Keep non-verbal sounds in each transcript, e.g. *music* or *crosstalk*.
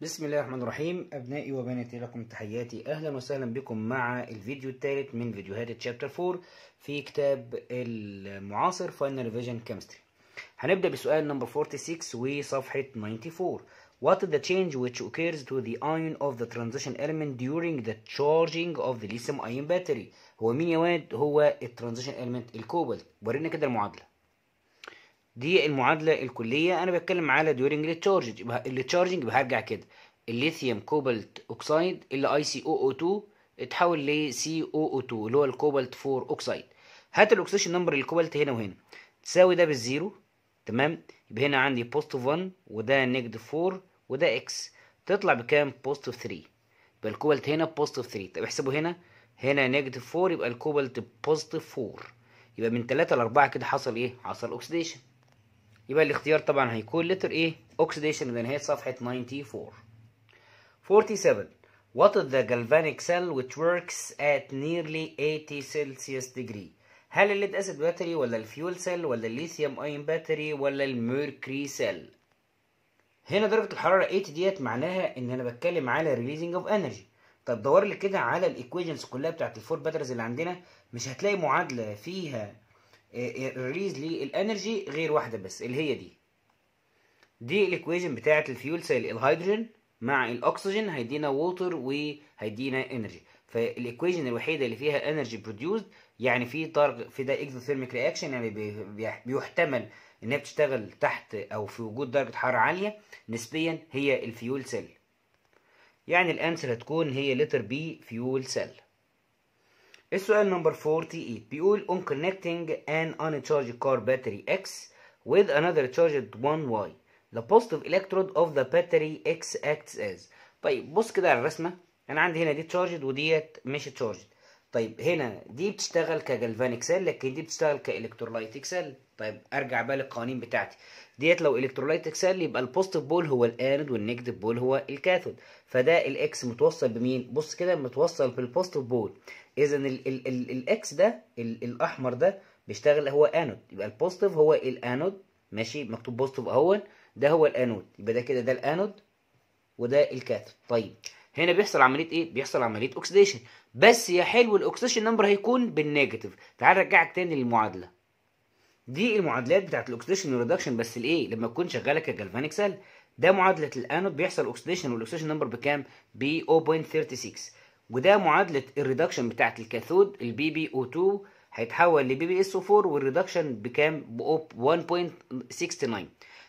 بسم الله الرحمن الرحيم أبنائي وبناتي لكم تحياتي أهلا وسهلا بكم مع الفيديو الثالث من فيديوهات تشابتر 4 في كتاب المعاصر فاينل ريفيجن كيمستري هنبدأ بسؤال نمبر 46 وصفحة 94 What is the change which occurs to the ion of the transition element during the charging of the lithium ion battery هو مين يا واد هو الترانزيشن element الكوبالت ورينا كده المعادلة دي المعادله الكليه انا بتكلم على ديورنج التشارج يبقى التشارجنج هرجع كده الليثيوم كوبالت اوكسايد اللي اي سي او او 2 اتحول ل سي او او 2 اللي هو الكوبالت 4 اوكسايد هات الاكسيشن نمبر للكوبالت هنا وهنا تساوي ده بالزيرو تمام يبقى هنا عندي بوزيتيف 1 وده نيجاتيف 4 وده اكس تطلع بكام بوزيتيف 3 يبقى الكوبالت هنا بوزيتيف 3 طب احسبه هنا هنا نيجاتيف 4 يبقى الكوبالت بوزيتيف 4 يبقى من 3 ل 4 كده حصل ايه حصل اوكسيديشن يبقى الاختيار طبعا هيكون لتر ايه اوكسيديشن نهايه صفحه 94 47 What is the galvanic cell which works at nearly 80 Celsius degree هل الليد اسيد باتري ولا الفيول سيل ولا الليثيوم ايون باتري ولا الميركري سيل هنا درجة الحرارة 80 ديت معناها ان انا بتكلم على ريليزنج اوف انرجي طب دور لي كده على الايكويشنز كلها بتاعت الفور باتريز اللي عندنا مش هتلاقي معادلة فيها ريليز للانرجي غير واحده بس اللي هي دي دي الايكويشن بتاعه الفيول سيل الهيدروجين مع الاكسجين هيدينا ووتر وهيدينا انرجي فالايكويشن الوحيده اللي فيها انرجي بروديوسد يعني في طرق في ده اكزوثيرميك رياكشن يعني بيحتمل انها بتشتغل تحت او في وجود درجه حراره عاليه نسبيا هي الفيول سيل يعني الانسر هتكون هي لتر بي فيول سيل السؤال نمبر 48 بيقول on connecting an uncharged car battery X with another charged one Y the positive electrode of the battery X acts as طيب بص كده على الرسمة أنا عندي هنا دي تشارجد وديت مش تشارجد طيب هنا دي بتشتغل كجلفانيك سيل لكن دي بتشتغل كالكترولايتيك سيل طيب ارجع بقى للقوانين بتاعتي ديت لو الكترولايتيك سيل يبقى البوزيتيف بول هو الانود والنيجاتيف بول هو الكاثود فده الاكس متوصل بمين بص كده متوصل بالبوزيتيف بول اذا الاكس ده الـ الاحمر ده بيشتغل هو انود يبقى البوزيتيف هو الانود ماشي مكتوب بوزيتيف اهون ده هو الانود يبقى ده كده ده الانود وده الكاثود طيب هنا بيحصل عمليه ايه بيحصل عمليه اوكسيديشن بس يا حلو الاوكسيديشن نمبر هيكون بالنيجاتيف تعال رجعك تاني للمعادله دي المعادلات بتاعت الاوكسيديشن والريدكشن بس الايه لما تكون شغاله كجالفانيك سيل ده معادله الانود بيحصل اوكسيديشن والاوكسيديشن نمبر بكام ب 0.36 وده معادلة الريدكشن بتاعة الكاثود البي بي او 2 هيتحول لبي بي اس او 4 والريدكشن بكام ب 1.69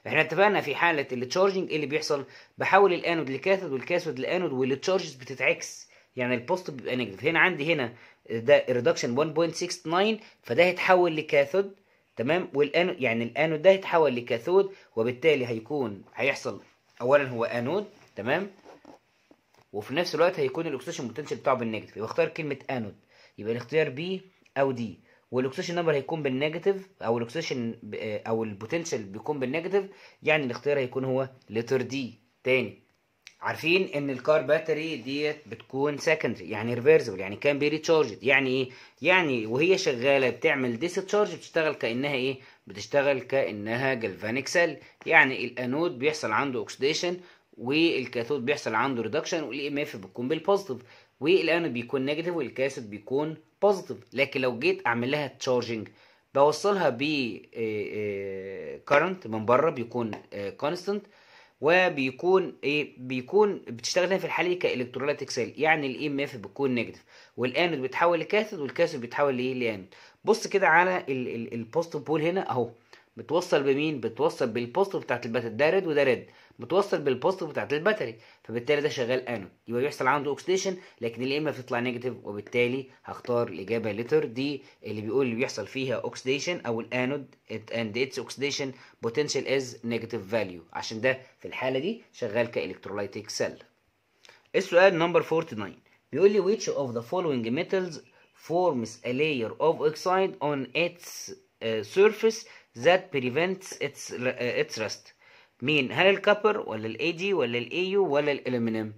احنا اتفقنا في حالة التشارجنج ايه اللي بيحصل بحول الانود لكاثود والكاثود لانود والتشارجز بتتعكس يعني البوست بيبقى نيجاتيف هنا عندي هنا ده الريدكشن 1.69 فده هيتحول لكاثود تمام والانود يعني الانود ده هيتحول لكاثود وبالتالي هيكون هيحصل اولا هو انود تمام وفي نفس الوقت هيكون الاكسجين بوتنشال بتاعه بالنيجاتيف يبقى اختار كلمه انود يبقى الاختيار بي او دي والاكسجين نمبر هيكون بالنيجاتيف او الاكسجين آه، او البوتنشال بيكون بالنيجاتيف يعني الاختيار هيكون هو لتر دي تاني عارفين ان الكار باتري ديت بتكون سكندري يعني ريفرسبل يعني كان بي ريتشارجد يعني ايه يعني وهي شغاله بتعمل ديسشارج بتشتغل كانها ايه بتشتغل كانها جلفانيك سيل يعني الانود بيحصل عنده اوكسيديشن والكاثود بيحصل عنده ريدكشن والاي ام اف بتكون بالبوزيتيف والانود بيكون نيجاتيف والكاثود بيكون بوزيتيف لكن لو جيت اعمل لها تشارجنج بوصلها ب كارنت آه، آه، من بره بيكون كونستنت آه، وبيكون ايه بيكون بتشتغل في الحاله دي سيل يعني الاي ام e اف بتكون نيجاتيف والانود بتحول لكاثود والكاثود بيتحول لايه لانود بص كده على البوزيتيف بول هنا اهو بتوصل بمين بتوصل بالبوست بتاعت الباتري ده ريد وده ريد بتوصل بالبوست بتاعت الباتري فبالتالي ده شغال انود يبقى بيحصل عنده اوكسيديشن لكن اما بتطلع نيجاتيف وبالتالي هختار الاجابه لتر دي اللي بيقول اللي بيحصل فيها اوكسيديشن او الانود اند اتس اوكسيديشن بوتنشال از نيجاتيف فاليو عشان ده في الحاله دي شغال كالكترولايتيك سيل السؤال نمبر 49 بيقول لي which of the following metals forms a layer of oxide on its سيرفيس uh, surface that prevents its uh, its rust مين هل الكابر ولا الاي دي ولا الاي يو ولا الالومنيوم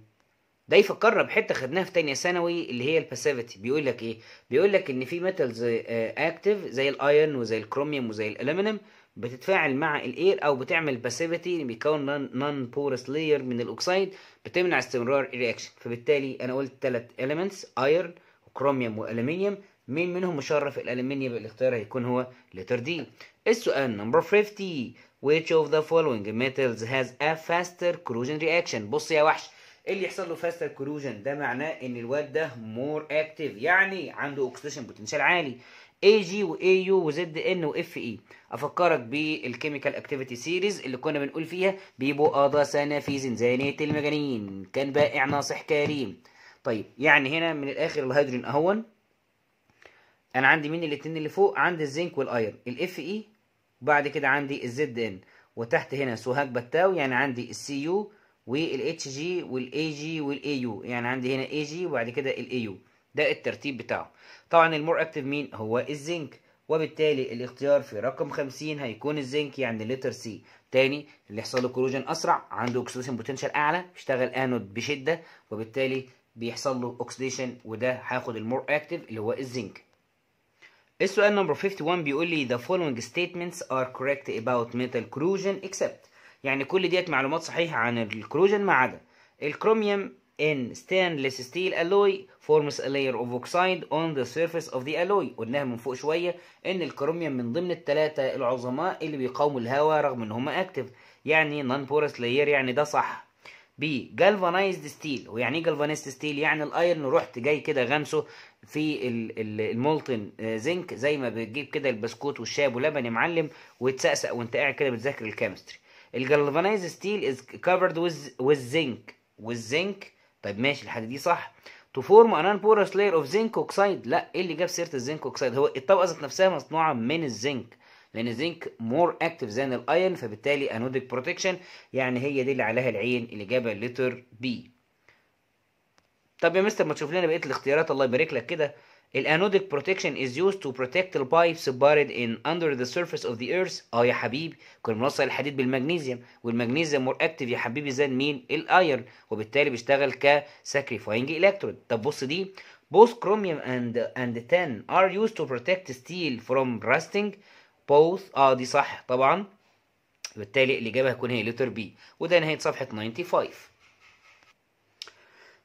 ده يفكرنا بحته خدناها في تانية ثانوي اللي هي الباسيفيتي بيقول لك ايه بيقول لك ان في ميتالز اكتيف uh, زي الايرون وزي الكروميوم وزي الالومنيوم بتتفاعل مع الاير او بتعمل باسيفيتي بيكون نون بورس لاير من الاكسيد بتمنع استمرار الرياكشن فبالتالي انا قلت ثلاث اليمنتس ايرون وكروميوم والومنيوم مين منهم مشرف الالومنيوم بالاختيار هيكون هو لتر دي السؤال نمبر 50 which of the following metals has a faster corrosion reaction بص يا وحش إيه اللي يحصل له faster corrosion ده معناه ان الواد ده more active يعني عنده oxidation potential عالي AG و AU و ZN و FE افكرك بالكيميكال اكتيفيتي سيريز اللي كنا بنقول فيها اضا سنه في زنزانه المجانين كان بائع ناصح كريم طيب يعني هنا من الاخر الهيدروجين اهون انا عندي مين الاتنين اللي فوق عندي الزنك والايرن الاف اي وبعد كده عندي الزد ان وتحت هنا سوهاج بتاو يعني عندي السي يو والاتش جي والاي جي والاي يو يعني عندي هنا اي جي وبعد كده الاي يو ده الترتيب بتاعه طبعا المور اكتف مين هو الزنك وبالتالي الاختيار في رقم 50 هيكون الزنك يعني لتر سي تاني اللي يحصل له كروجن اسرع عنده اكسيديشن بوتنشال اعلى بيشتغل انود بشده وبالتالي بيحصل له اكسديشن وده هياخد المور اكتف اللي هو الزنك السؤال نمبر 51 بيقول لي the following statements are correct about metal corrosion except يعني كل ديت معلومات صحيحة عن الكروجن ما عدا الكروميوم in stainless steel alloy forms a layer of oxide on the surface of the alloy قلناها من فوق شوية ان الكروميوم من ضمن التلاتة العظماء اللي بيقاوموا الهواء رغم ان هما active يعني non porous layer يعني ده صح بي ستيل ويعني ايه جالفانايزد ستيل يعني الايرن رحت جاي كده غمسه في المولتن آه، زنك زي ما بتجيب كده البسكوت والشاي ولبن يا معلم وتسقسق وانت قاعد كده بتذاكر الكيمستري الجالفانايزد ستيل از كفرد وذ زنك والزنك طيب ماشي لحد دي صح تو فورم ان بورس لاير اوف زنك اوكسايد لا ايه اللي جاب سيره الزنك اوكسايد هو الطبقه ذات نفسها مصنوعه من الزنك لان الزنك مور اكتف ذان الايرن فبالتالي انودك بروتكشن يعني هي دي اللي عليها العين الاجابه لتر بي طب يا مستر ما تشوف لنا بقيه الاختيارات الله يبارك لك كده الانودك بروتكشن از يوز تو بروتكت البايبس بارد ان اندر ذا سيرفيس اوف ذا ايرث اه يا حبيبي كنا بنوصل الحديد بالمغنيزيوم والمغنيزيوم مور اكتف يا حبيبي زان مين الايرن وبالتالي بيشتغل كساكريفاينج الكترود طب بص دي Both chromium and, and tin are used to protect steel from rusting both اه دي صح طبعا بالتالي الإجابة هتكون هي letter B وده نهاية صفحة 95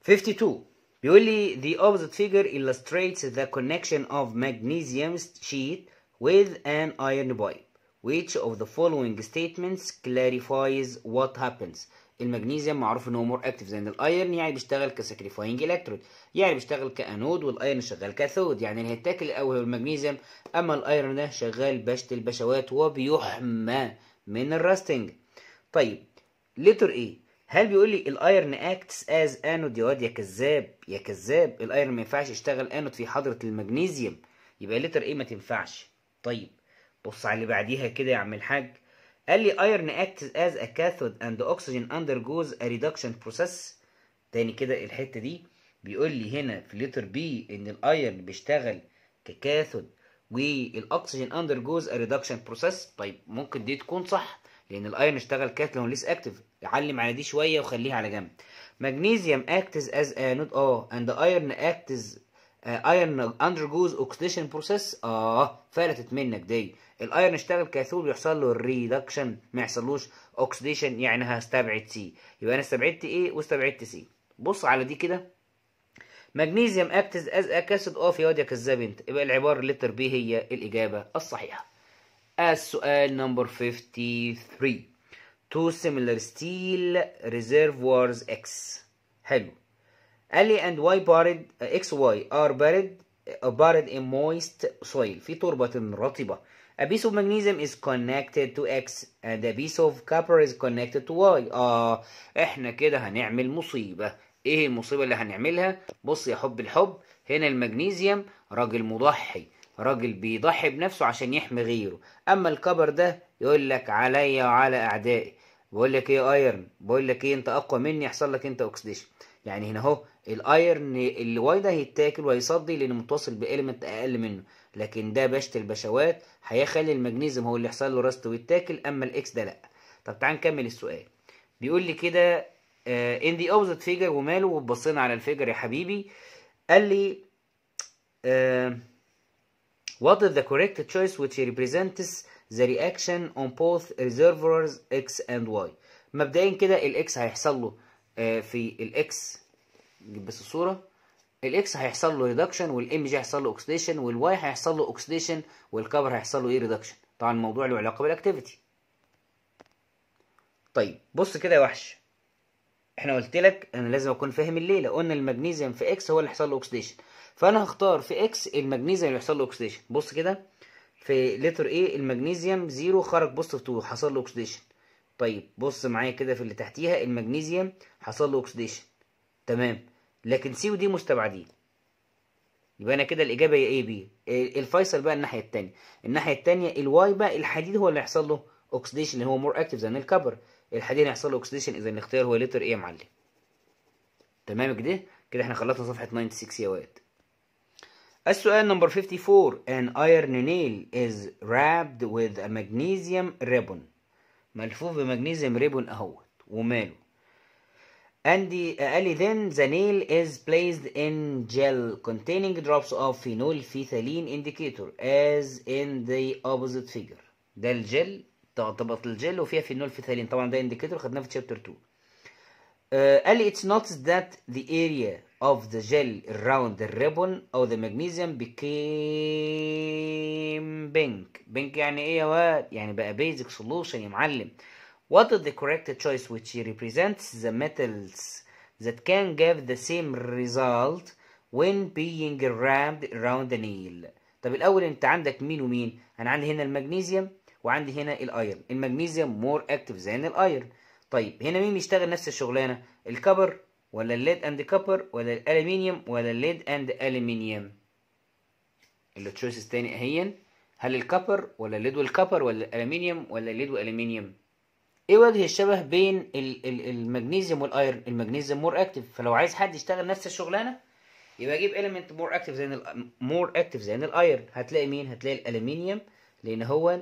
52 بيقول لي the opposite figure illustrates the connection of magnesium sheet with an iron pipe which of the following statements clarifies what happens المغنيسيوم معروف ان هو مور اكتف زي ان الايرن يعني بيشتغل كسكريفاينج الكترود يعني بيشتغل كانود والايرن شغال كاثود يعني هيتاكل الاول المغنيزيوم اما الايرن ده شغال بشت البشوات وبيحمى من الراستنج طيب ليتر ايه هل بيقول لي الايرن اكتس از انود يا واد يا كذاب يا كذاب الايرن ما ينفعش يشتغل انود في حضره المغنيزيوم يبقى ليتر ايه ما تنفعش طيب بص على اللي بعديها كده يا عم الحاج قال لي ايرن اكتس از كاثود اند اوكسجين oxygen undergoes ا ريدكشن بروسيس تاني كده الحته دي بيقول لي هنا في لتر بي ان الايرن بيشتغل ككاثود والاكسجين اندر جوز ريدكشن بروسيس طيب ممكن دي تكون صح لان الايرن اشتغل كاثود ليس اكتف علم على دي شويه وخليها على جنب مغنيسيوم اكتس از انود اه اند ايرن اكتس ايرن اندرجوز اوكسيديشن بروسيس اه فلتت منك دي الايرن اشتغل كاثول يحصل له الريدكشن ما يحصلوش اوكسيديشن يعني هستبعد سي يبقى انا استبعدت ايه واستبعدت سي بص على دي كده مغنيسيوم اكتز از اكاسد اوف ياض يا كذاب انت يبقى العباره اللتر بي هي الاجابه الصحيحه السؤال نمبر 53 two similar steel reservoirs X حلو قال لي اند Y بارد اكس واي ار are buried ان uh, buried in moist soil في تربة رطبة a piece of magnesium is connected to X and a piece of copper is connected to Y آه احنا كده هنعمل مصيبة ايه المصيبه اللي هنعملها بص يا حب الحب هنا المغنيسيوم راجل مضحي راجل بيضحي بنفسه عشان يحمي غيره اما الكبر ده يقول لك عليا وعلى اعدائي بقول لك ايه ايرن بقول لك ايه انت اقوى مني يحصل لك انت اوكسديشن يعني هنا اهو الايرن اللي ده هيتاكل وهيصدي لان متصل بالمنت اقل منه لكن ده بشت البشوات هيخلي المغنيزيوم هو اللي يحصل له راست ويتاكل اما الاكس ده لا طب تعال نكمل السؤال بيقول لي كده ان دي اوبزيت فيجر وماله وبصينا على الفيجر يا حبيبي قال لي وات از ذا كوريكت تشويس ويتش ريبريزنتس ذا رياكشن اون بوث reservoirs اكس اند واي مبدئيا كده الاكس هيحصل له آه، في الاكس نجيب بس الصوره الاكس هيحصل له ريدكشن والام جي هيحصل له اوكسيديشن والواي هيحصل له اوكسيديشن والكبر هيحصل له ايه e ريدكشن طبعا الموضوع له علاقه بالاكتيفيتي طيب بص كده يا وحش احنا قلت لك انا لازم اكون فاهم الليله قلنا المغنيسيوم في اكس هو اللي حصل له اوكسيديشن فانا هختار في اكس المغنيسيوم اللي حصل له اوكسيديشن بص كده في لتر ايه المغنيسيوم زيرو خرج بص في 2 حصل له اوكسيديشن طيب بص معايا كده في اللي تحتيها المغنيسيوم حصل له اوكسيديشن تمام لكن سي ودي مستبعدين يبقى انا كده الاجابه هي اي بي الفيصل بقى الناحيه الثانيه الناحيه الثانيه الواي بقى الحديد هو اللي حصل له اوكسيديشن اللي هو مور اكتيف زي الكبر الحديد هيحصل له اوكسيديشن اذا الاختيار هو لتر ايه يا معلم تمام كده كده احنا خلصنا صفحه 96 يا واد السؤال نمبر 54 an iron nail is wrapped with a magnesium ribbon ملفوف بمغنيسيوم ريبون اهوت وماله عندي قال لي then the nail is placed in gel containing drops of phenol phenolphethalein indicator as in the opposite figure ده الجل تغطبط الجل وفيها في فينول فيثالين طبعا ده انديكيتور خدناه في تشابتر 2 قال لي it's not that the area of the gel around the ribbon او the magnesium became pink pink يعني ايه يا واد يعني بقى basic solution يا معلم what is the correct choice which represents the metals that can give the same result when being rammed around the nail طب الاول انت عندك مين ومين انا عندي هنا المغنيسيوم وعندي هنا الايرن المغنيسيوم مور اكتف ذان الايرن طيب هنا مين بيشتغل نفس الشغلانه الكبر ولا الليد اند كبر ولا الالومنيوم ولا الليد اند الومنيوم التشويسز تاني اهي هل الكبر ولا الليد والكبر ولا الالومنيوم ولا الليد والالومنيوم ايه وجه الشبه بين المغنيسيوم والايرن المغنيسيوم مور اكتف فلو عايز حد يشتغل نفس الشغلانه يبقى اجيب اليمنت مور اكتف زي مور اكتف زي الايرن هتلاقي مين هتلاقي الالومنيوم لان هو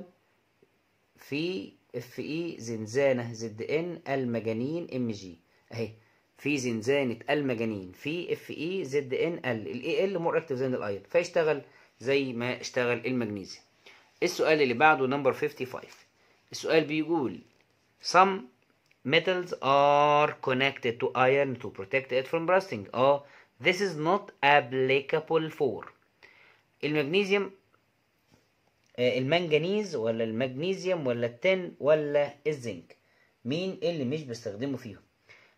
في اف اي e زنزانه زد ان المجانين ام جي اهي في زنزانه المجانين في اف اي e زد ان ال الاي e ال مور اكتف زن الايل فيشتغل زي ما اشتغل المغنيسيوم السؤال اللي بعده نمبر 55 السؤال بيقول سم metals are connected to iron to protect it from rusting اه this is not applicable for المغنيسيوم آه، المنجنيز ولا المغنيزيوم ولا التن ولا الزنك مين اللي مش بيستخدمه فيهم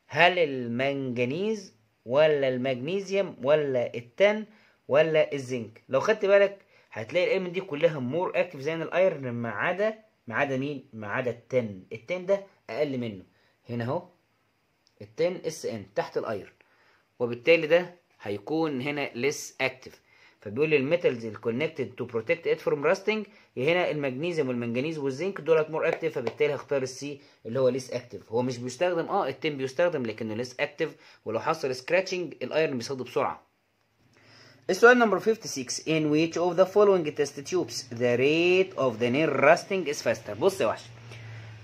هل المنجنيز ولا المغنيزيوم ولا التن ولا الزنك لو خدت بالك هتلاقي الايمن دي كلها مور اكتف زي الايرن ما عدا ما عدا مين ما عدا التن التن ده اقل منه هنا اهو التن اس ان تحت الايرن وبالتالي ده هيكون هنا ليس اكتف فبيقول لي الميتالز الكونكتد تو بروتكت ات فروم راستنج هنا المغنيزيوم والمنجنيز والزنك دولت مور اكتف فبالتالي هختار السي اللي هو ليس اكتف هو مش بيستخدم اه التيم بيستخدم لكنه ليس اكتف ولو حصل سكراتشنج الايرن بيصد بسرعه السؤال نمبر 56 in which of the following test tubes the rate of the nail rusting is faster بص يا وحش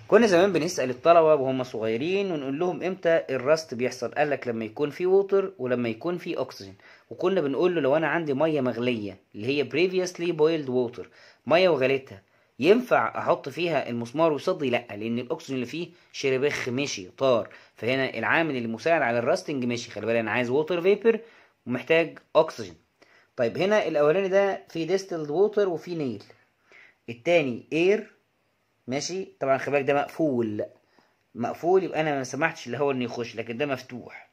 كنا زمان بنسأل الطلبة وهم صغيرين ونقول لهم امتى الرست بيحصل قال لك لما يكون في ووتر ولما يكون في اكسجين وكنا بنقول له لو انا عندي ميه مغليه اللي هي previously بويلد ووتر ميه وغليتها ينفع احط فيها المسمار ويصدي لا لان الاكسجين اللي فيه شربخ مشي طار فهنا العامل المساعد على الراستنج مشي خلي بالك انا عايز ووتر فيبر ومحتاج اكسجين طيب هنا الاولاني ده في ديستلد ووتر وفي نيل التاني اير ماشي طبعا خلي بالك ده مقفول مقفول يبقى انا ما سمحتش اللي هو انه يخش لكن ده مفتوح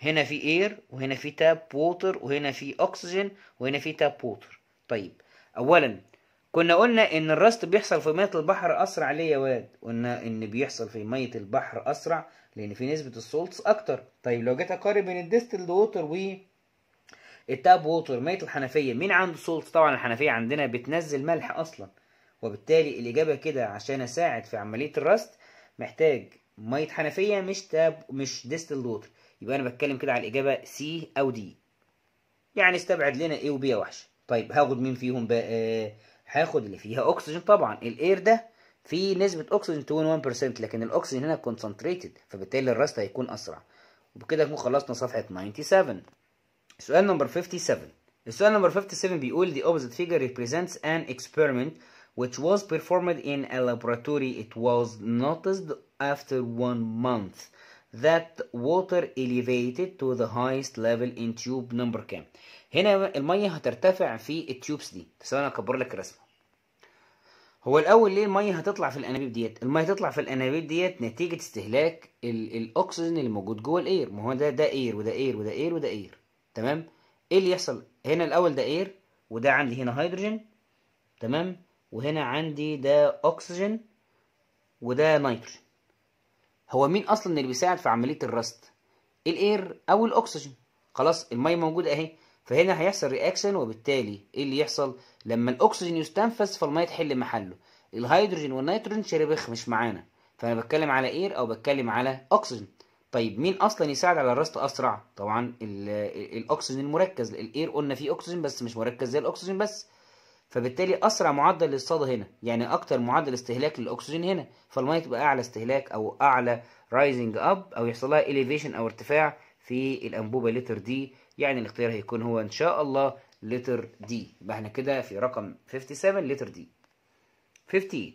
هنا في اير وهنا في تاب ووتر وهنا في اكسجين وهنا في تاب ووتر طيب اولا كنا قلنا ان الرست بيحصل في ميه البحر اسرع ليه يا واد قلنا ان بيحصل في ميه البحر اسرع لان في نسبه السولتس اكتر طيب لو جيت اقارن بين الديستلد ووتر و التاب ووتر ميه الحنفيه مين عنده سولتس طبعا الحنفيه عندنا بتنزل ملح اصلا وبالتالي الإجابة كده عشان أساعد في عملية الرست محتاج مية حنفية مش تاب مش ديستل ووتر يبقى أنا بتكلم كده على الإجابة سي أو دي يعني استبعد لنا A و B يا وحش طيب هاخد مين فيهم بقى آه، هاخد اللي فيها أكسجين طبعا الإير ده في نسبة أكسجين 21% لكن الأكسجين هنا كونسنتريتد فبالتالي الرست هيكون أسرع وبكده نكون خلصنا صفحة 97 سؤال نمبر 57 السؤال نمبر 57 بيقول the opposite figure represents an experiment which was performed in a laboratory, it was noticed after one month that water elevated to the highest level in tube number كام هنا المية هترتفع في التيوبس دي ثواني انا اكبر لك الرسمة هو الاول ليه المية هتطلع في الانابيب ديت المية هتطلع في الانابيب ديت نتيجة استهلاك الاكسجين اللي موجود جوه الاير ما هو ده ده اير وده اير وده اير وده اير تمام ايه اللي يحصل هنا الاول ده اير وده عندي هنا هيدروجين تمام وهنا عندي ده أكسجين وده نيتروجين هو مين أصلا اللي بيساعد في عملية الرست الإير أو الأكسجين خلاص المية موجودة أهي فهنا هيحصل رياكشن وبالتالي ايه اللي يحصل لما الاكسجين يستنفذ فالميه تحل محله الهيدروجين والنيتروجين شربخ مش معانا فانا بتكلم على اير او بتكلم على اكسجين طيب مين اصلا يساعد على الرست اسرع طبعا الاكسجين المركز الاير قلنا فيه اكسجين بس مش مركز زي الاكسجين بس فبالتالي اسرع معدل للصدى هنا يعني اكتر معدل استهلاك للاكسجين هنا فالميه تبقى اعلى استهلاك او اعلى رايزنج اب او يحصل لها elevation او ارتفاع في الانبوبه لتر دي يعني الاختيار هيكون هو ان شاء الله لتر دي يبقى احنا كده في رقم 57 لتر دي 58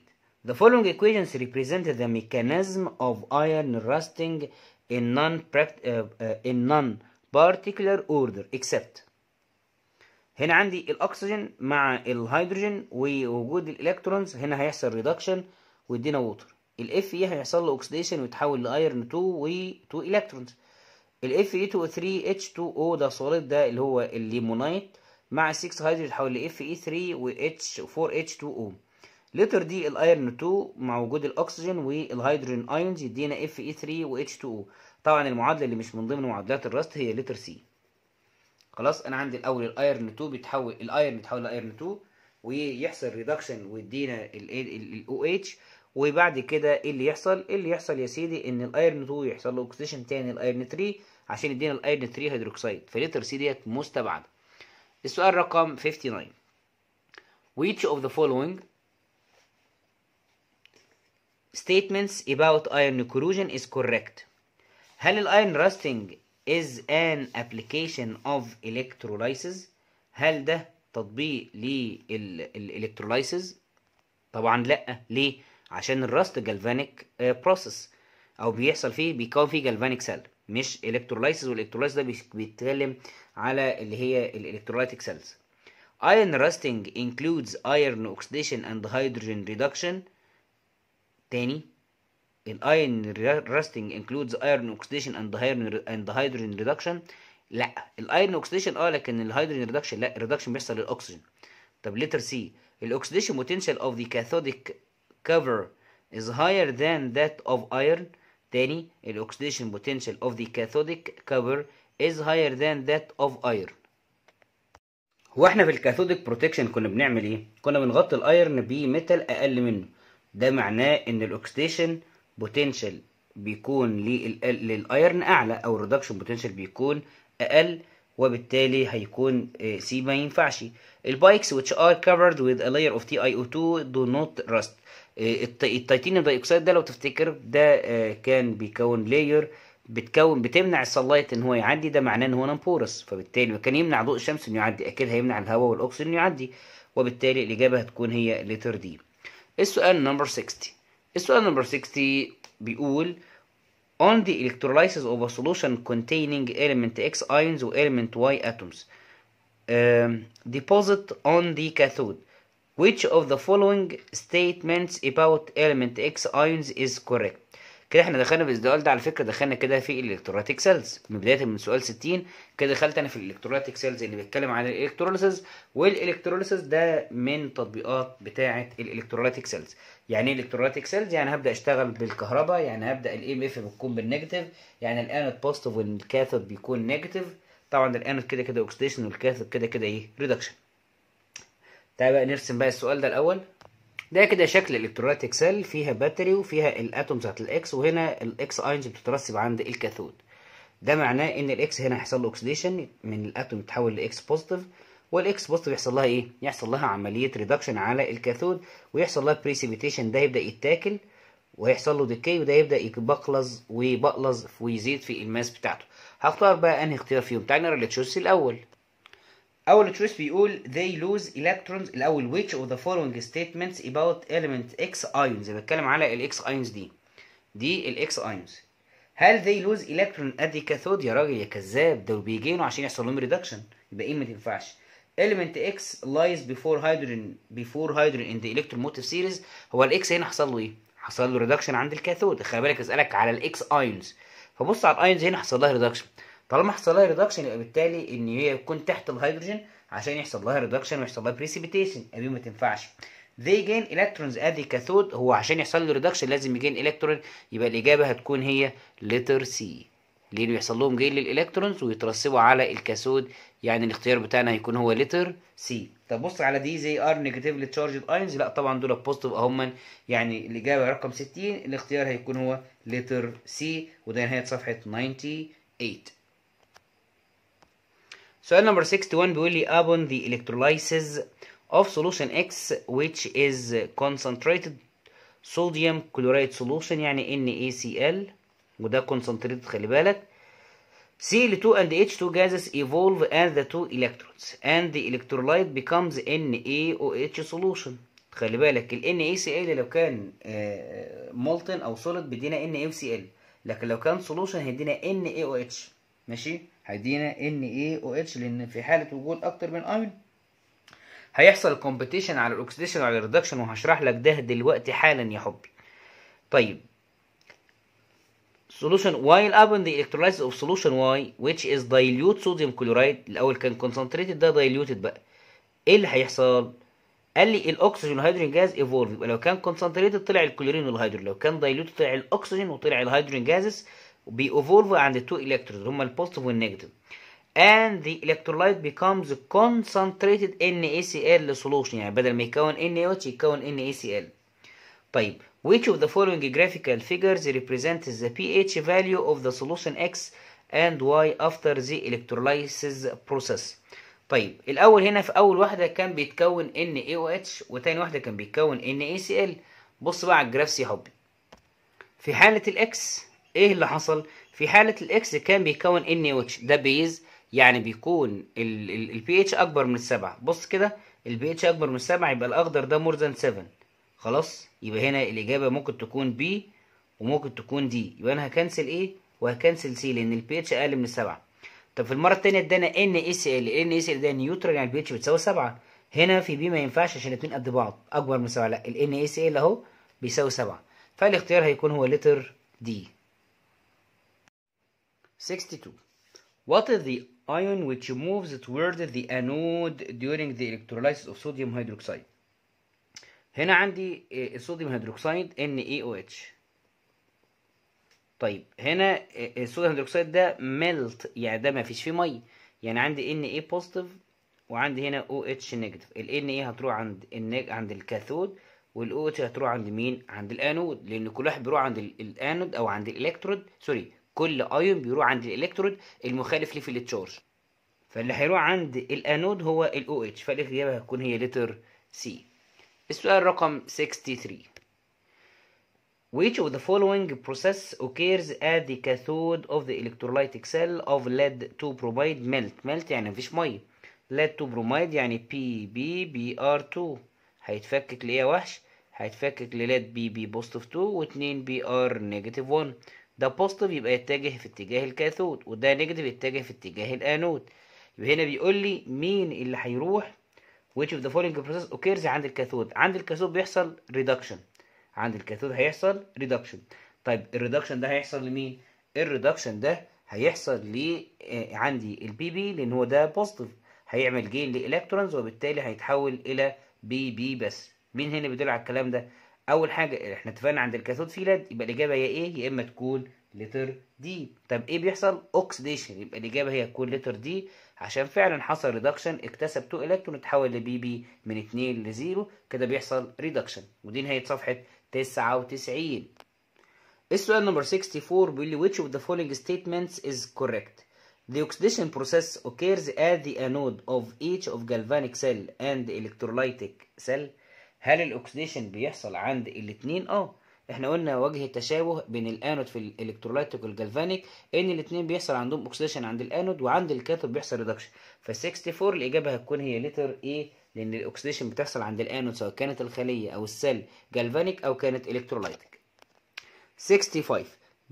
The following equations represent the mechanism of iron rusting in non-particular uh, uh, in non order except هنا عندي الاكسجين مع الهيدروجين ووجود الالكترونز هنا هيحصل ريدكشن ويدينا ووتر الاف اي هيحصل له اوكسيديشن ويتحول لايرن 2 و 2 الكترونز الاف اي 2 3 اتش 2 او ده صوليد ده اللي هو الليمونايت مع 6 هيدروجين يتحول لاف اي 3 و اتش 4 اتش 2 او لتر دي الايرن 2 مع وجود الاكسجين والهيدروجين ايونز يدينا اف اي 3 و اتش 2 او طبعا المعادله اللي مش من ضمن معادلات الرست هي لتر سي خلاص انا عندي الاول الايرن 2 بيتحول الايرن بيتحول لايرن 2 ويحصل ريدكشن ويدينا الاو اتش وبعد كده ايه اللي يحصل إيه اللي يحصل يا سيدي ان الايرن 2 يحصل له اوكسيديشن تاني الايرن 3 عشان يدينا الايرن 3 هيدروكسيد فليتر سي ديت مستبعده السؤال رقم 59 which of the following statements about iron corrosion is correct هل الايرن راستنج is an application of electrolysis هل ده تطبيق للالكتروليسز طبعا لا ليه عشان الراست جالفانيك بروسيس او بيحصل فيه بيكون فيه جالفانيك سيل مش الكتروليسز والالكتروليسز ده بيتكلم على اللي هي الالكترولايتيك سيلز iron rusting includes iron oxidation and hydrogen reduction تاني الايرن راستنج انكلودز ايرن اوكسيديشن اند هايرن اند هيدروجين ريدكشن لا الايرن اوكسيديشن اه لكن الهيدروجين ريدكشن لا الريدكشن بيحصل للاكسجين طب ليتر سي الاوكسيديشن بوتنشال اوف ذا كاثوديك كفر از هاير ذان ذات اوف ايرن تاني الاوكسيديشن بوتنشال اوف ذا كاثوديك كفر از هاير ذان ذات اوف ايرن هو احنا في الكاثوديك بروتكشن كنا بنعمل ايه كنا بنغطي الايرن بميتال اقل منه ده معناه ان الاوكسيديشن بوتنشال بيكون للايرن اعلى او الريدكشن بوتنشال بيكون اقل وبالتالي هيكون سي آه، ما ينفعش البايكس which are covered with a layer of TiO2 do not rust آه، التيتانيوم دايوكسيد ده لو تفتكر ده آه، كان بيكون لاير بتكون بتمنع الصلايت ان هو يعدي ده معناه ان هو نمبورس فبالتالي كان يمنع ضوء الشمس انه يعدي اكيد هيمنع الهواء والاكسجين انه يعدي وبالتالي الاجابه هتكون هي لتر دي السؤال نمبر 60 السؤال نمبر 60 بيقول on the electrolysis of a solution containing element X ions or element Y atoms um, deposit on the cathode which of the following statements about element X ions is correct كده احنا دخلنا بالسؤال ده على فكره دخلنا كده في الالكتروليتيك سيلز من بدايه من سؤال 60 كده دخلت انا في الالكتروليتيك سيلز اللي بيتكلم عن الالكتروليسز والالكتروليسز ده من تطبيقات بتاعه الالكتروليتيك سيلز يعني ايه الالكتروليتيك سيلز يعني هبدا اشتغل بالكهرباء يعني هبدا الاي ام اف بتكون بالنيجاتيف يعني الانود بوزيتيف والكاثود بيكون نيجاتيف طبعا الانود كده كده اوكسيديشن والكاثود كده كده ايه ريدكشن تعالى بقى نرسم بقى السؤال ده الاول ده كده شكل الكترولايتك سيل فيها باتري وفيها الاتوم بتاعت الاكس وهنا الاكس اينز بتترسب عند الكاثود ده معناه ان الاكس هنا هيحصل له اوكسيديشن من الاتوم يتحول لاكس بوزيتيف والاكس بوزيتيف يحصل لها ايه يحصل لها عمليه ريدكشن على الكاثود ويحصل لها بريسيبيتيشن ده يبدا يتاكل وهيحصل له ديكي وده يبدا يبقلز ويبقلز ويزيد في الماس بتاعته هختار بقى انهي اختيار فيهم تعالى نرى التشويس الاول اول تشويس بيقول they lose electrons الاول which of the following statements about element x ions بتكلم على الاكس ions دي دي الاكس ions هل they lose electron at the cathode يا راجل يا كذاب دول بيجينوا عشان يحصل لهم ريدكشن يبقى ايه ما تنفعش element x lies before hydrogen before hydrogen in the electromotive series هو الاكس هنا حصل له ايه؟ حصل له ريدكشن عند الكاثود خلي بالك اسالك على الاكس ions فبص على الايونز هنا حصل لها ريدكشن طالما حصل لها ريدكشن يبقى بالتالي ان هي تكون تحت الهيدروجين عشان يحصل لها ريدكشن ويحصل لها بريسيبيتيشن ابي ما تنفعش they gain electrons at the cathode هو عشان يحصل له ريدكشن لازم يجين الكترون يبقى الاجابه هتكون هي letter C لانه يحصل لهم جين للالكترونز ويترسبوا على الكاثود يعني الاختيار بتاعنا هيكون هو لتر سي طب بص على دي زي ار نيجاتيفلي تشارجد ايونز لا طبعا دول بوزيتيف اهم يعني الاجابه رقم 60 الاختيار هيكون هو لتر سي وده نهايه صفحه 98 سؤال نمبر 61 بيقول لي upon the electrolysis of solution X which is concentrated sodium chloride solution يعني NaCl وده concentrated خلي بالك Cl2 and H2 gases evolve as the two electrodes and the electrolyte becomes NaOH solution خلي بالك ال NaCl لو كان molten أو solid بيدينا NaCl لكن لو كان solution هيدينا NaOH ماشي هيدينا NaOH لأن في حالة وجود أكتر من أيون هيحصل كومبيتيشن على الأكسديشن وعلى الريدكشن وهشرح لك ده دلوقتي حالا يا حبي طيب solution while up the electrolysis of solution Y which is dilute sodium chloride الأول كان concentrated ده diluted بقى إيه اللي هيحصل؟ قال لي الاكسجين والهيدروجين جاز ايفولف يبقى لو كان كونسنتريتد طلع الكلورين والهيدروجين لو كان دايلوتد طلع الاكسجين وطلع الهيدروجين جازز بيأفولف عند two electrodes هما البوزيتيف والنيجاتيف and the electrolyte becomes concentrated NaCl solution يعني بدل ما يكون NaOH يكون NaCl طيب which of the following graphical figures represents the pH value of the solution X and Y after the electrolysis process طيب الأول هنا في أول واحدة كان بيتكون NaOH وتاني واحدة كان بيتكون NaCl بص بقى على الجراف يا حبي في حالة الإكس ايه اللي حصل في حالة الاكس كان بيكون ان إيه اتش ده بيز يعني بيكون البي اتش اكبر من السبعة بص كده البي اتش اكبر من السبعة يبقى الاخضر ده مور ذان 7 خلاص يبقى هنا الاجابة ممكن تكون بي وممكن تكون دي يبقى انا هكنسل ايه وهكنسل سي لان البي اتش اقل من السبعة طب في المرة التانية ادانا ان اس ال ان اس ال ده نيوترال يعني البي اتش بتساوي سبعة هنا في بي ما ينفعش عشان الاتنين قد بعض اكبر من سبعة لا ال ان اس ال اهو بيساوي سبعة فالاختيار هيكون هو لتر دي 62. What is the ion which moves toward the anode during the electrolysis of sodium hydroxide? هنا عندي الصوديوم هيدروكسيد NaOH طيب هنا الصوديوم آه، هيدروكسيد ده ميلت يعني ده ما فيش فيه ميه يعني عندي Na بوزيتيف وعندي هنا OH نيجاتيف ال Na هتروح عند النج... عند الكاثود وال OH هتروح عند مين عند الانود لان كل واحد بيروح عند الانود او عند الالكترود سوري كل ايون بيروح عند الالكترود المخالف ليه في التشارج فاللي هيروح عند الانود هو الاو OH فالاجابه هتكون هي لتر سي السؤال رقم 63 Which of the following process occurs at the cathode of the electrolytic cell of lead to provide melt melt يعني مفيش ميه lead to bromide يعني بي بي بي ار 2 هيتفكك لايه يا وحش هيتفكك للاد بي بي بوزيتيف 2 و2 بي ار نيجاتيف 1 ده بوزيتيف يبقى يتجه في اتجاه الكاثود وده نيجاتيف يتجه في اتجاه الانود يبقى هنا بيقول لي مين اللي هيروح which of the following process occurs عند الكاثود عند الكاثود بيحصل ريدكشن عند الكاثود هيحصل ريدكشن طيب الريدكشن ده هيحصل لمين الريدكشن ده هيحصل لي آه، عندي البي بي لان هو ده بوزيتيف هيعمل جين لالكترونز وبالتالي هيتحول الى بي بي بس مين هنا بيدل على الكلام ده اول حاجه احنا اتفقنا عند الكاثود فيلد يبقى الاجابه هي ايه يا اما تكون لتر دي طب ايه بيحصل اوكسيديشن يبقى الاجابه هي تكون لتر دي عشان فعلا حصل ريدكشن اكتسب 2 الكترون اتحول لبي بي من 2 ل 0 كده بيحصل ريدكشن ودي نهايه صفحه 99 السؤال نمبر 64 بيقول لي which of the following statements is correct The oxidation process occurs at the anode of each of galvanic cell and electrolytic cell هل الاكسديشن بيحصل عند الاثنين اه احنا قلنا وجه التشابه بين الانود في الالكترولايتيك والجلفانيك ان الاثنين بيحصل عندهم اوكسيديشن عند الانود وعند الكاثود بيحصل ريدكشن ف 64 الاجابه هتكون هي لتر ايه لان الاكسيديشن بتحصل عند الانود سواء كانت الخليه او السيل جلفانيك او كانت الكترولايتيك 65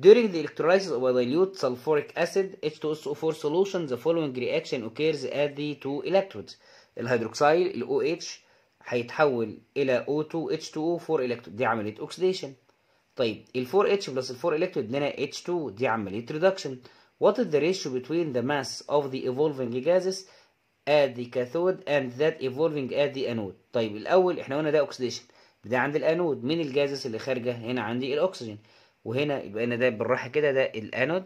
During the electrolysis of a dilute sulfuric acid H2SO4 solution the following reaction occurs at the two electrodes الهيدروكسيل ال OH هيتحول الى O2 H2O 4 الكترود دي عمليه اوكسيديشن طيب ال 4 H بلس ال 4 الكترود ادانا H2 دي عمليه ريدكشن What is the ratio between the mass of the evolving gases at the cathode and that evolving at the anode طيب الاول احنا قلنا ده اوكسيديشن ده عند الانود مين الجازس اللي خارجه هنا عندي الاكسجين وهنا يبقى انا ده بالراحه كده ده الانود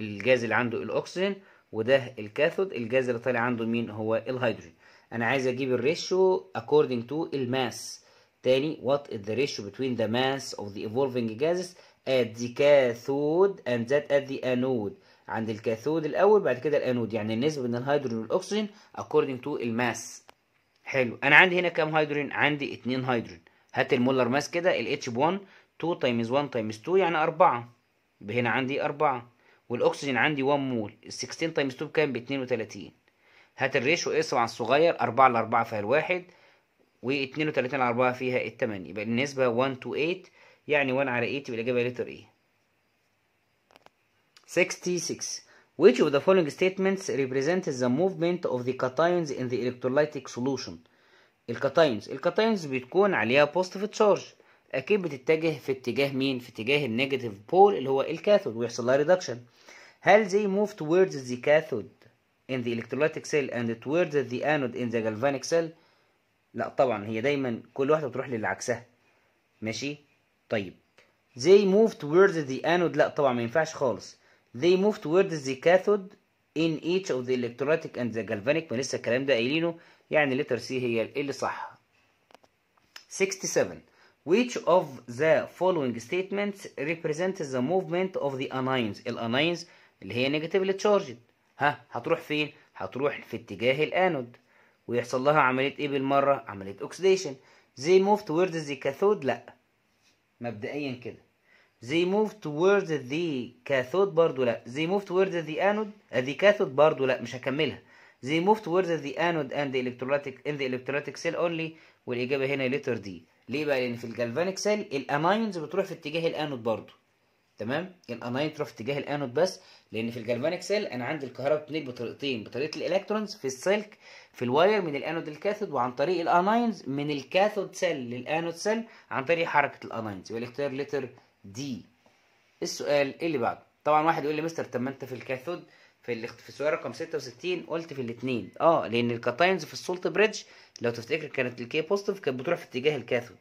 الجاز اللي عنده الاكسجين وده الكاثود الجاز اللي طالع عنده مين هو الهيدروجين انا عايز اجيب الريشيو according to الماس تاني what is the ratio between the mass of the evolving gases at the cathode and that at the anode عند الكاثود الاول بعد كده الانود يعني النسبه بين الهيدروجين والاكسجين according to الماس حلو انا عندي هنا كام هيدروجين عندي 2 هيدروجين هات المولر ماس كده ال اتش ب 1 2 تايمز 1 تايمز 2 يعني 4 هنا عندي 4 والاكسجين عندي 1 مول ال 16 تايمز 2 بكام ب 32 هات الريشو اقص مع الصغير 4 على 4 فيها الواحد و 32 على 4 فيها ال 8 يبقى النسبة 1 to 8 يعني 1 على 8 يبقى الإجابة لتر إيه 66 Which of the following statements represents the movement of the cations in the electrolytic solution؟ الكاتيونز الكاتيونز بتكون عليها بوزيتيف تشارج أكيد بتتجه في اتجاه مين؟ في اتجاه النيجاتيف بول اللي هو الكاثود ويحصل لها ريدكشن هل زي موف تووردز ذا كاثود in the electrolytic cell and towards the anode in the galvanic cell لا طبعا هي دايما كل واحدة بتروح للي عكسها ماشي طيب they move towards the anode لا طبعا ما ينفعش خالص they move towards the cathode in each of the electrolytic and the galvanic ما لسه الكلام ده قايلينه يعني letter C هي اللي صح 67 Which of the following statements represents the movement of the anions الاناينز اللي هي negatively charged ها هتروح فين هتروح في اتجاه الانود ويحصل لها عمليه ايه بالمره عمليه اوكسيديشن زي موف towards the cathode لا مبدئيا كده زي موف towards the cathode برضو لا زي موف towards the anode ذا آه، كاثود برضو لا مش هكملها زي موف توورد ذا انود and the ان in the سيل cell only والاجابه هنا لتر دي ليه بقى لان في الجالفانيك سيل الامينز بتروح في اتجاه الانود برضو تمام الاناين تروح في اتجاه الانود بس لان في الجالفانيك سيل انا عندي الكهرباء بتنقل بطريقتين بطريقه الالكترونز في السلك في الواير من الانود للكاثود وعن طريق الاناينز من الكاثود سيل للانود سيل عن طريق حركه الاناينز يبقى الاختيار لتر دي السؤال اللي بعده طبعا واحد يقول لي مستر طب ما انت في الكاثود في في السؤال رقم 66 قلت في الاثنين اه لان الكاتاينز في السولت بريدج لو تفتكر كانت الكي بوزيتيف كانت بتروح في اتجاه الكاثود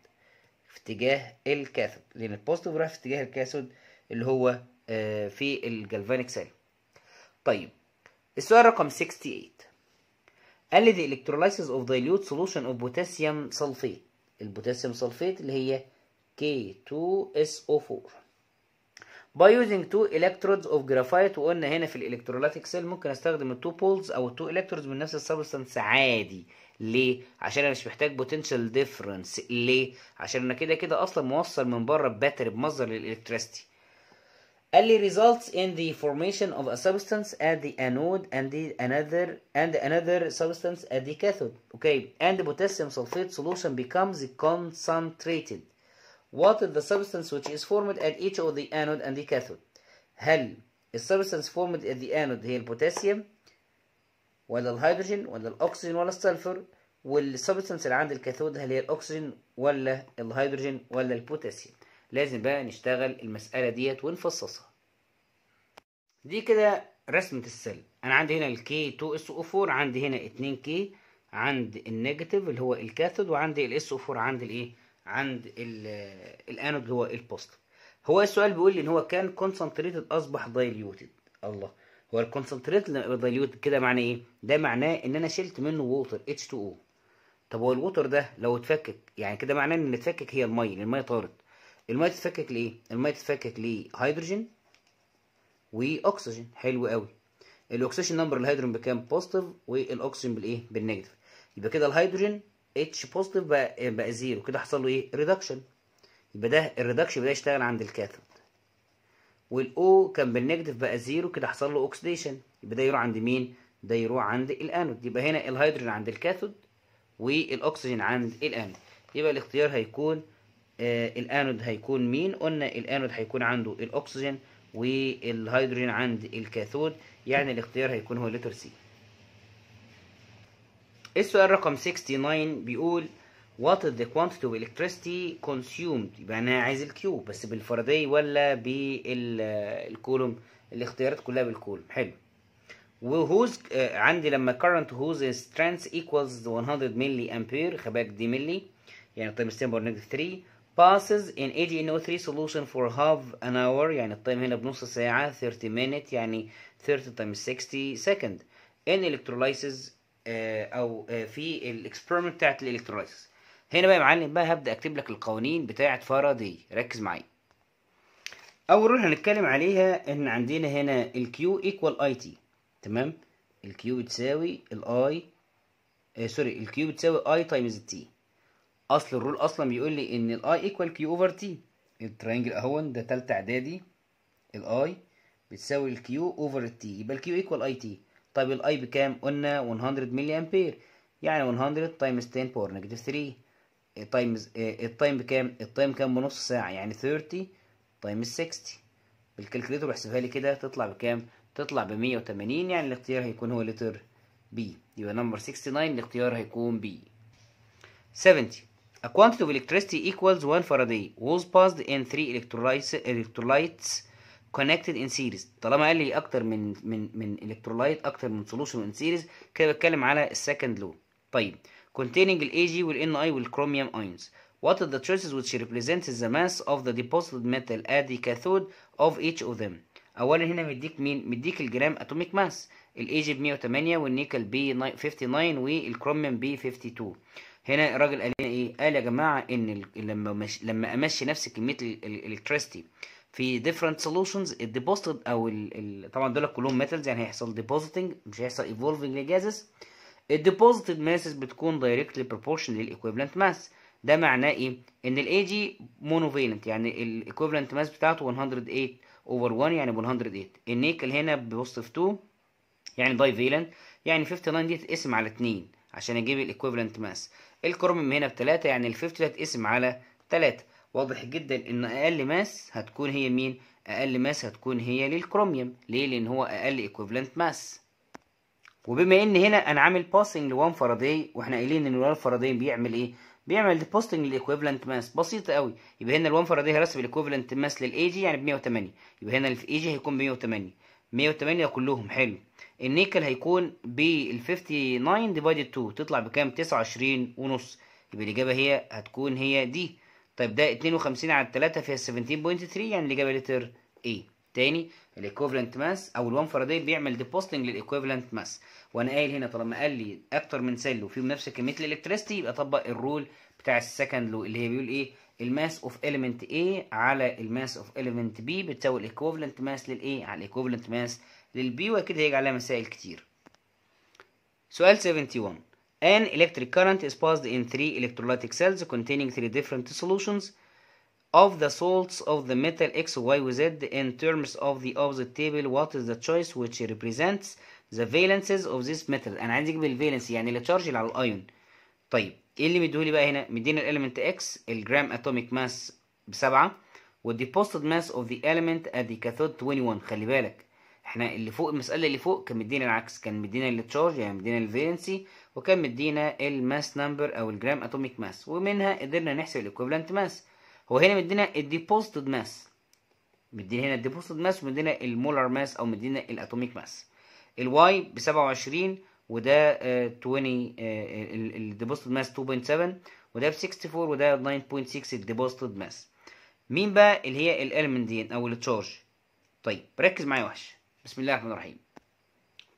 في اتجاه الكاثود لان البوزيتيف رايح في اتجاه الكاثود اللي هو آه، في الجلفانيك سيل طيب السؤال رقم 68 قال لي the electrolysis of dilute solution of potassium sulfate البوتاسيوم سلفيت اللي هي K2SO4 by using two electrodes of graphite وقلنا هنا في الالكترولايتيك سيل ممكن استخدم التو بولز او التو الكترودز من نفس السبستانس عادي ليه عشان انا مش محتاج بوتنشال ديفرنس ليه عشان انا كده كده اصلا موصل من بره باتري بمصدر للالكتريستي اللي results in the formation of a substance at the anode and the another and another substance at the cathode okay and the potassium sulfate solution becomes concentrated what is the substance which is formed at each of the anode and the cathode هل substance formed at the anode هي البوتاسيوم ولا الهيدروجين ولا الاكسجين ولا السلفر the اللي عند الكاثود هل هي الاكسجين ولا الهيدروجين ولا البوتاسيوم لازم بقى نشتغل المسألة ديت ونفصصها دي كده رسمة السل أنا عندي هنا الكي 2 اس او 4 عندي هنا 2 كي عند النيجاتيف اللي هو الكاثود وعندي الاس او 4 عند الايه عند الانود اللي هو البوست هو السؤال بيقول لي ان هو كان كونسنتريتد اصبح دايليوتد الله هو الكونسنتريتد دايليوتد كده معناه ايه ده معناه ان انا شلت منه ووتر اتش 2 او طب هو الووتر ده لو اتفكك يعني كده معناه ان اللي اتفكك هي الميه الميه طارت الميه تتفكك لايه الميه تتفكك لهيدروجين واكسجين حلو قوي الاكسجين نمبر الهيدروجين بكام بوزيتيف والاكسجين بالايه بالنيجاتيف يبقى كده الهيدروجين اتش بوزيتيف بقى بقى زيرو كده حصل له ايه ريدكشن يبقى ده الريدكشن بدا يشتغل عند الكاثود والاو كان بالنيجاتيف بقى زيرو كده حصل له اوكسيديشن يبقى ده يروح عند مين ده يروح عند الانود يبقى هنا الهيدروجين عند الكاثود والاكسجين عند الانود يبقى الاختيار هيكون آه، الانود هيكون مين قلنا الانود هيكون عنده الاكسجين والهيدروجين عند الكاثود يعني الاختيار هيكون هو لتر سي السؤال رقم 69 بيقول what is the quantity of electricity consumed يبقى انا عايز الكيو بس بالفرديه ولا بالكولوم الاختيارات كلها بالكولوم حلو وهوز آه، عندي لما current whose strength equals 100 ملي امبير خباك دي ملي يعني تايمز 10 نيجاتيف 3 passes in AgNO3 solution for half an hour يعني التايم هنا بنص ساعة 30 minute يعني 30 times 60 second in electrolysis آه، أو آه، في الاكسبيرمنت بتاعت الالكترولايسيس هنا بقى يا معلم بقى هبدأ أكتب لك القوانين بتاعت فارادي ركز معايا أول رول هنتكلم عليها إن عندنا هنا الكيو ايكوال اي تي تمام الكيو بتساوي الاي آه سوري الكيو بتساوي اي تايمز التي اصل الرول اصلا بيقول لي ان الاي ايكوال كيو اوفر تي الترينجل اهون ده تالتة اعدادي الاي بتساوي الكيو اوفر التي يبقى الكيو ايكوال اي تي طيب الاي بكام قلنا 100 ملي امبير يعني 100 تايمز 10 باور نيجاتيف 3 تايمز التايم بكام التايم كام بنص ساعه يعني 30 تايمز 60 بالكالكليتر بحسبها لي كده تطلع بكام تطلع ب 180 يعني الاختيار هيكون هو لتر بي يبقى نمبر 69 الاختيار هيكون بي 70 A quantity of electricity equals one Faraday was passed in three electrolytes, electrolytes connected in series طالما قال لي اكتر من من من إلكترولايت اكتر من solution in series كده بتكلم على السكند لو طيب containing ال Ag وال Ni chromium ions What are the choices which represent the mass of the deposited metal at the cathode of each of them اولا هنا مديك مين مديك الجرام اتوميك ماس الـ Ag ب 108 والنيكل ب 59 والكروميوم ب 52 هنا الراجل قال لنا ايه قال يا جماعه ان لما مش لما امشي نفس كميه الالكتريستي في ديفرنت سولوشنز الديبوزيت او ال ال طبعا دول كلهم ميتالز يعني هيحصل ديبوزيتنج مش هيحصل ايفولفنج لجازز الديبوزيت ماس بتكون دايركتلي بروبورشن للايكويفالنت ماس ده معناه ايه ان الاي جي مونوفالنت يعني الايكويفالنت ماس بتاعته 108 اوفر 1 يعني 108 النيكل هنا بوصف 2 يعني دايفيلنت يعني 59 دي تتقسم على 2 عشان اجيب الايكويفالنت ماس الكرم من هنا بتلاتة يعني الفيفتي هتقسم على تلاتة واضح جدا ان اقل ماس هتكون هي مين اقل ماس هتكون هي للكروميوم ليه لان هو اقل ايكوفالنت ماس وبما ان هنا انا عامل باسنج لوان فرادي واحنا قايلين ان الوان فرادي بيعمل ايه بيعمل ديبوستنج للايكوفلنت ماس بسيطه قوي يبقى هنا الوان فرادي فاراداي هيرسب الايكويفالنت ماس للاي جي يعني ب 108 يبقى هنا الاي جي هيكون ب 108 108 كلهم حلو النيكل هيكون بال 59 ديفايدد 2 تطلع بكام 29 ونص يبقى الاجابه هي هتكون هي دي طيب ده 52 على 3 فيها 17.3 يعني الاجابه لتر A تاني الايكوفلنت ماس او الوان فرادي بيعمل ديبوستنج للايكوفلنت ماس وانا قايل هنا طالما قال لي اكتر من سيل وفيهم نفس كميه الالكتريستي يبقى طبق الرول بتاع السكند لو اللي هي بيقول ايه الماس اوف ايليمنت A على الماس اوف ايليمنت B بتساوي الايكوفلنت ماس للايه على الايكوفلنت ماس للبي واكيد هيجي عليها مسائل كتير سؤال 71 An electric current is passed in three electrolytic cells containing three different solutions of the salts of the metal X, Y, Z in terms of the opposite table what is the choice which represents the valences of this metal انا عندي اجيب الفالنس يعني التشارج اللي على الايون طيب ايه اللي مديهولي بقى هنا مدينا الاليمنت اكس الجرام اتوميك ماس بسبعة والديبوستد ماس اوف ذا اليمنت ادي كاثود 21 خلي بالك احنا اللي فوق المساله اللي فوق كان مدينا العكس كان مدينا التشارج يعني مدينا الفالنسي وكان مدينا الماس نمبر او الجرام اتوميك ماس ومنها قدرنا نحسب الايكوفالنت ماس هو هنا مدينا الديبوزيتد ماس مدينا هنا الديبوزيتد ماس ومدينا المولر ماس او مدينا الاتوميك ماس الواي ب 27 وده 20 الديبوزيتد ماس 2.7 وده ب 64 وده 9.6 الديبوزيتد ماس مين بقى اللي هي الالمنت دي او التشارج طيب ركز معايا وحش بسم الله الرحمن الرحيم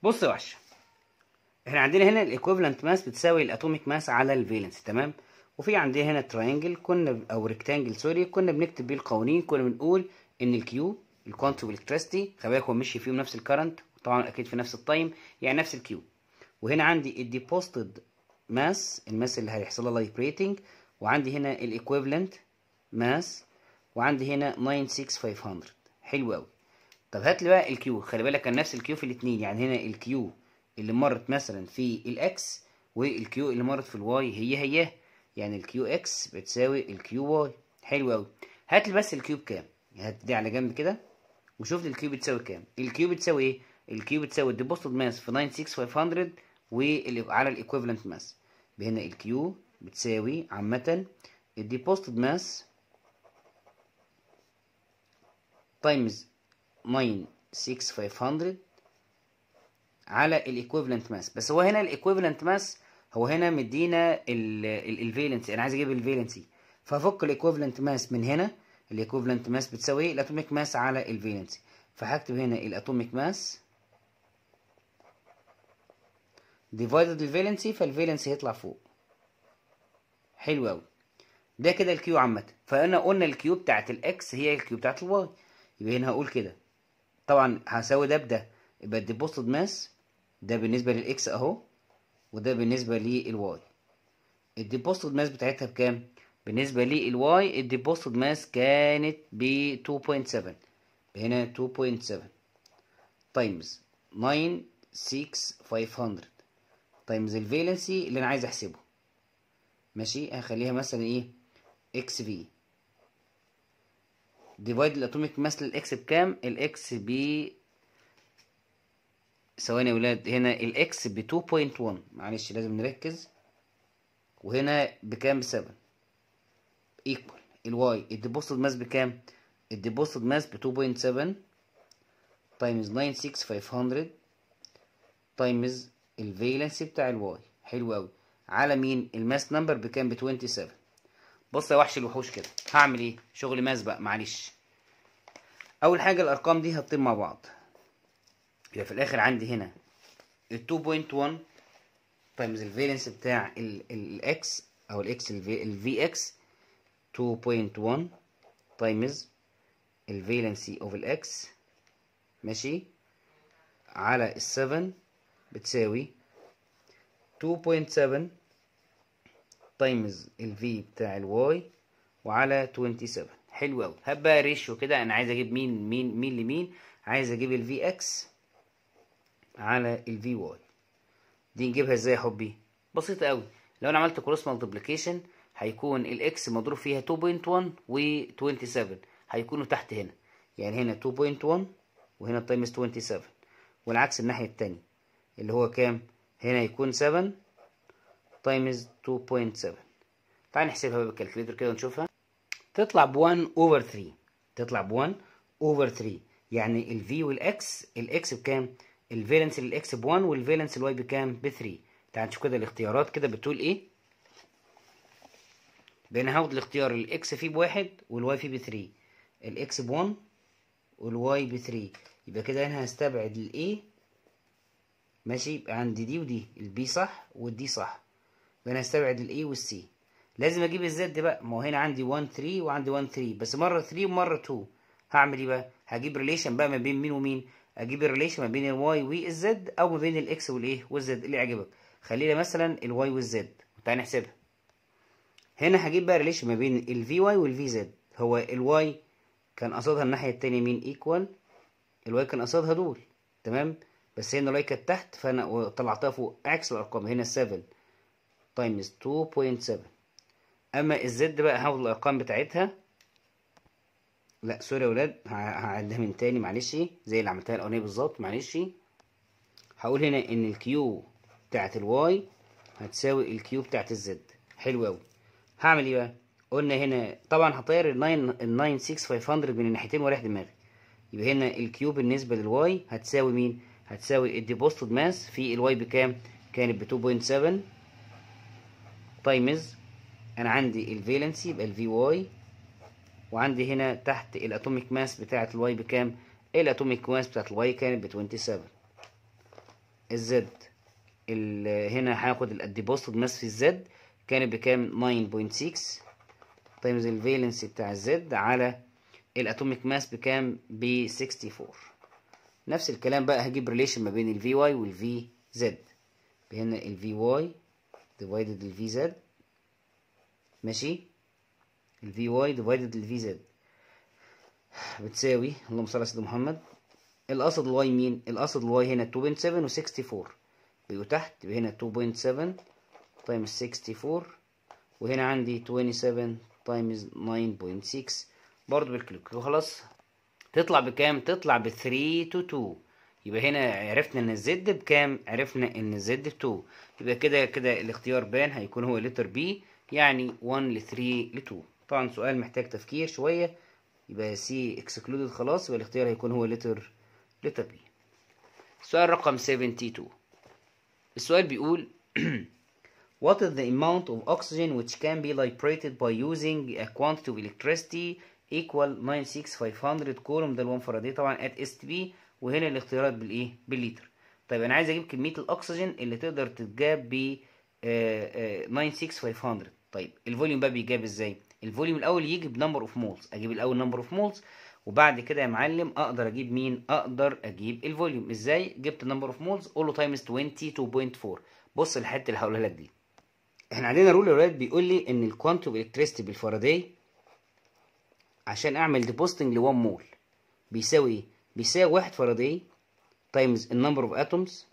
بص يا وحش احنا عندنا هنا الايكوفلنت ماس بتساوي الاتوميك ماس على الفالنس تمام وفي عندنا هنا تراينجل كنا او ريكتانجل سوري كنا بنكتب بيه القوانين كنا بنقول ان الكيو الكوانتم الكتريستي خلي بالك هو ماشي فيهم نفس الكرنت طبعا اكيد في نفس التايم يعني نفس الكيو وهنا عندي الديبوستد ماس الماس اللي هيحصل لها لايبريتنج وعندي هنا الايكوفلنت ماس وعندي هنا 96500 حلو قوي طب هات لي بقى الكيو خلي بالك كان نفس الكيو في الاثنين يعني هنا الكيو اللي مرت مثلا في الاكس والكيو اللي مرت في الواي هي هي يعني الكيو اكس بتساوي الكيو واي حلو قوي هات لي بس الكيو بكام يعني هات دي على جنب كده وشوف لي الكيو بتساوي كام الكيو بتساوي ايه الكيو بتساوي الديبوستد ماس في 96500 وعلى الايكويفالنت ماس هنا الكيو بتساوي عامة الديبوستد ماس تايمز ماين 6500 على الايكويفالنت ماس بس هو هنا الايكويفالنت ماس هو هنا مدينا الفالنسي انا عايز اجيب الفالنسي فافك الايكويفالنت ماس من هنا الايكويفالنت ماس بتساوي إيه؟ الاتوميك ماس على الفالنسي فهكتب هنا الاتوميك ماس ديفايدد الفالنسي فالفالنسي هيطلع فوق حلو قوي ده كده الكيو عامه فانا قلنا الكيو بتاعه الاكس هي الكيو بتاعه الواي يبقى هنا هقول كده طبعا هساوي ده بده يبقى الديبوستد ماس ده بالنسبه للاكس اهو وده بالنسبه للواي الديبوستد ماس بتاعتها بكام بالنسبه للواي الديبوستد ماس كانت ب 2.7 هنا 2.7 تايمز 96500 تايمز الفالنسي اللي انا عايز احسبه ماشي هخليها مثلا ايه اكس في ديفايد الاتوميك ماس للاكس بكام الاكس ب ثواني يا ولاد هنا الاكس ب 2.1 معلش لازم نركز وهنا بكام ب 7 ايكوال الواي الديبوستد ماس بكام الديبوستد ماس ب 2.7 تايمز 96500 تايمز الفيلنس بتاع الواي حلو قوي على مين الماس نمبر بكام ب 27 بص يا وحش الوحوش كده هعمل ايه شغل ماس بقى معلش اول حاجه الارقام دي هتطير مع بعض يبقى في الاخر عندي هنا ال 2.1 تايمز الفالنس بتاع الاكس او الاكس الفي اكس 2.1 تايمز الفالنسي اوف الاكس ماشي على ال7 بتساوي 2.7 تايمز الفي بتاع الواي وعلى 27 حلو قوي هات بقى ريشيو كده انا عايز اجيب مين مين مين لمين عايز اجيب الفي اكس على الفي واي دي نجيبها ازاي يا حبي بسيطه قوي لو انا عملت كروس مالتيبليكيشن هيكون الاكس مضروب فيها 2.1 و 27 هيكونوا تحت هنا يعني هنا 2.1 وهنا تايمز 27 والعكس الناحيه الثانيه اللي هو كام هنا يكون 7 تايمز 2.7 تعال نحسبها بالكالكليتر كده ونشوفها تطلع ب 1 اوفر 3 تطلع ب 1 اوفر 3 يعني الفي والاكس الاكس بكام؟ الفالنس للاكس ب 1 والفالنس الواي بكام؟ ب 3 تعال نشوف كده الاختيارات كده بتقول ايه بين هاخد الاختيار الاكس فيه بواحد والواي فيه بثري الاكس بون والواي ب3 يبقى كده انا هستبعد الاي ماشي يبقى عندي دي ودي البي صح والدي صح يبقى انا هستبعد الاي والسي لازم اجيب الزد بقى ما هو هنا عندي 1 3 وعندي 1 3 بس مره 3 ومره 2 هعمل ايه بقى هجيب ريليشن بقى ما بين مين ومين اجيب الريليشن ما بين الواي والزد او ما بين الاكس والايه والزد اللي يعجبك خلينا مثلا الواي والزد تعالى نحسبها هنا هجيب بقى ريليشن ما بين الفي واي والفي زد هو الواي كان قصادها الناحيه التانية مين ايكوال الواي كان قصادها دول تمام بس هنا الواي كانت تحت فانا طلعتها فوق اكس الارقام هنا 7 تايمز 2.7 اما الزد بقى هاخد الارقام بتاعتها لا سوري يا ولاد هعدها من تاني معلش زي اللي عملتها الاولانيه بالظبط معلش هقول هنا ان الكيو بتاعت الواي هتساوي الكيو بتاعت الزد حلو قوي هعمل ايه بقى قلنا هنا طبعا هطير ال 9 ال 96500 من الناحيتين ورايح دماغي يبقى هنا الكيو بالنسبه للواي هتساوي مين هتساوي الديبوستد ماس في الواي بكام كانت ب 2.7 تايمز انا عندي الفالنسي يبقى الفي واي وعندي هنا تحت الاتوميك ماس بتاعه الواي بكام الاتوميك ماس بتاعه الواي كانت ب 27 الزد هنا هاخد الديبوستد ماس في الزد كانت بكام 9.6 تايمز الفالنسي بتاع الزد على الاتوميك ماس بكام ب 64 نفس الكلام بقى هجيب ريليشن ما بين الفي واي والفي زد هنا الفي واي ديفايدد الفي زد ماشي الفي واي ديفايدد الفي زد بتساوي اللهم صل على سيدنا محمد الأسد الواي مين الأسد الواي هنا 2.7 و64 بيبقوا تحت يبقى هنا 2.7 تايمز 64 وهنا عندي 27 تايمز 9.6 برضه بالكليك وخلاص تطلع بكام تطلع ب 3 تو 2 يبقى هنا عرفنا ان الزد بكام عرفنا ان الزد ب 2 يبقى كده كده الاختيار بان هيكون هو لتر بي يعني 1 ل 3 ل 2 طبعا سؤال محتاج تفكير شوية يبقى سي اكسكلودد خلاص يبقى الاختيار هيكون هو لتر لتر بي السؤال رقم 72 السؤال بيقول *clears throat* What is the amount of oxygen which can be liberated by using a quantity of electricity equal 96500 كولوم ده ال 1 فاراداي طبعا at STP وهنا الاختيارات بالايه باللتر طيب انا عايز اجيب كميه الاكسجين اللي تقدر تتجاب ب 96500 آه، آه، طيب الفوليوم بقى بيجاب ازاي الفوليوم الاول يجي بنمبر اوف مولز اجيب الاول نمبر اوف مولز وبعد كده يا معلم اقدر اجيب مين اقدر اجيب الفوليوم ازاي جبت نمبر اوف مولز قول له تايمز 22.4 بص الحته اللي هقولها لك دي احنا عندنا رول الولاد بيقول لي ان الكوانتوم الكتريستي بالفرادي عشان اعمل ديبوستنج ل 1 مول بيساوي ايه بيساوي 1 فرادي تايمز النمبر اوف اتومز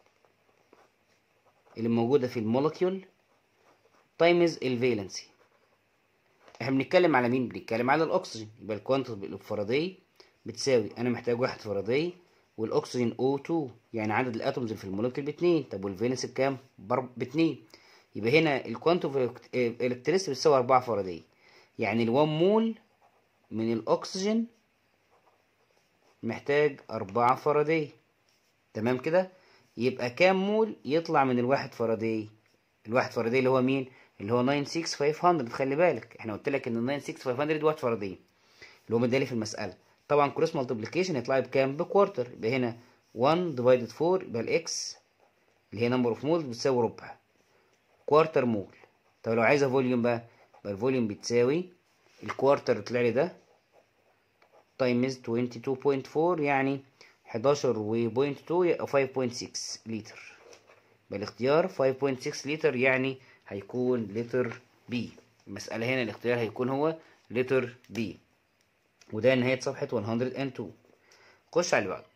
اللي موجوده في المولكيول تايمز الفالنسي احنا بنتكلم على مين بنتكلم على الاكسجين يبقى الكوانتم الفرادي بتساوي انا محتاج واحد فرادي والاكسجين O2 يعني عدد الاتومز في المولوكيول باتنين طب والفينس بكام باتنين يبقى هنا الكوانتم الكتريس بتساوي أربعة فرادي يعني ال1 مول من الاكسجين محتاج أربعة فرادي تمام كده يبقى كام مول يطلع من الواحد فرادي الواحد فرادي اللي هو مين اللي هو 96500 خلي بالك احنا قلت لك ان 96500 وات فرديه اللي هو مدالي في المساله طبعا كروس مالتيبليكيشن هيطلع بكام بكوارتر يبقى هنا 1 ديفايدد 4 يبقى الاكس اللي هي نمبر اوف مولز بتساوي ربع كوارتر مول طب لو عايزه فوليوم بقى يبقى الفوليوم بتساوي الكوارتر طلع لي ده تايمز 22.4 يعني 11 و.2 5.6 لتر بالاختيار 5.6 لتر يعني هيكون لتر بي المسألة هنا الاختيار هيكون هو لتر بي وده نهاية صفحة 102 خش على اللي بعده